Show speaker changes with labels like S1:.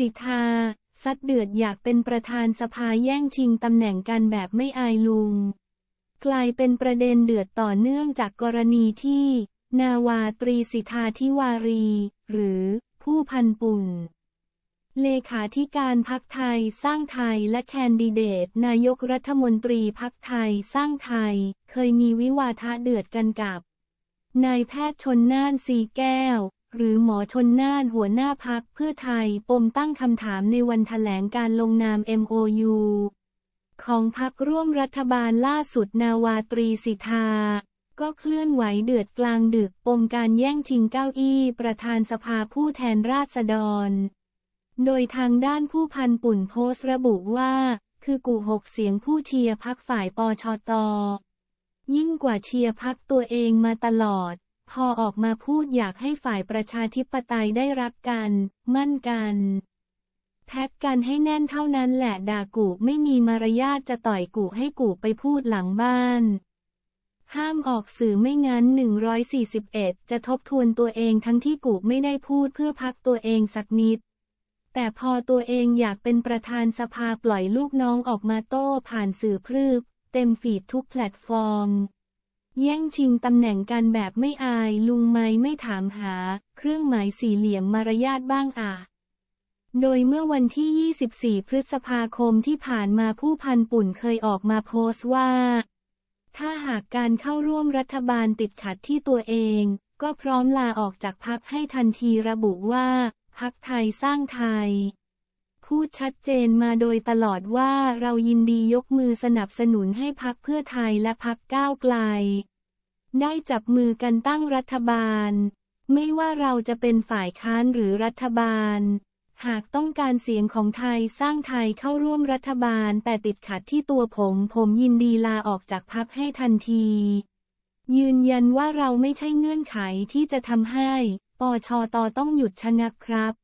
S1: สิทาซัดเดือดอยากเป็นประธานสภาแย่งชิงตำแหน่งกันแบบไม่อายลุง กลายเป็นประเด็นเดือดต่อเนื่องจากกรณีที่นาวาตรีสิทาทิวารี หรือผู้พันปุ่น เลขาธิการพักไทยสร้างไทยและแคนดิเดตนายกรัฐมนตรีพักไทยสร้างไทยเคยมีวิวาทะเดือดกันกับนายแพทย์ชนน่านสีแก้วหรือหมอชนน่านหัวหน้าพักเพื่อไทยปมตั้งคำถามในวันถแถลงการลงนาม MOU ของพักร่วมรัฐบาลล่าสุดนาวาตรีสิทธาก็เคลื่อนไหวเดือดกลางดึกปมการแย่งชิงเก้าอี้ ประธานสภาผู้แทนราษฎร โดยทางด้านผู้พันปุ่นโพสต์ระบุว่า คือกูหกเสียงผู้เชียร์พักฝ่ายปชตอยิ่งกว่าเชียร์พักตัวเองมาตลอดพอออกมาพูดอยากให้ฝ่ายประชาธิปไตยได้รับกัน มั่นกัน แท็กกันให้แน่นเท่านั้นแหละด่ากูไม่มีมารยาทจะต่อยกูให้กูไปพูดหลังบ้าน ห้ามออกสื่อไม่งั้น141จะทบทวนตัวเองทั้งที่กูไม่ได้พูดเพื่อพักตัวเองสักนิด แต่พอตัวเองอยากเป็นประธานสภาปล่อยลูกน้องออกมาโต้ผ่านสื่อพรืบ เต็มฟีดทุกแพลตฟอร์มแย่งชิงตำแหน่งกันแบบไม่อาย ลุงไม่ไม่ถามหา เครื่องหมายสี่เหลี่ยมมารยาทบ้างอ่ะ โดยเมื่อวันที่ 24 พฤษภาคมที่ผ่านมาผู้พันปุ่นเคยออกมาโพสต์ว่า ถ้าหากการเข้าร่วมรัฐบาลติดขัดที่ตัวเอง ก็พร้อมลาออกจากพักให้ทันทีระบุว่า พักไทยสร้างไทยพูดชัดเจนมาโดยตลอดว่าเรายินดียกมือสนับสนุนให้พักเพื่อไทยและพักก้าวไกล ได้จับมือกันตั้งรัฐบาล ไม่ว่าเราจะเป็นฝ่ายค้านหรือรัฐบาล หากต้องการเสียงของไทยสร้างไทยเข้าร่วมรัฐบาล แต่ติดขัดที่ตัวผมผมยินดีลาออกจากพักให้ทันที ยืนยันว่าเราไม่ใช่เงื่อนไขที่จะทำให้ปชตต้องหยุดชะงักครับ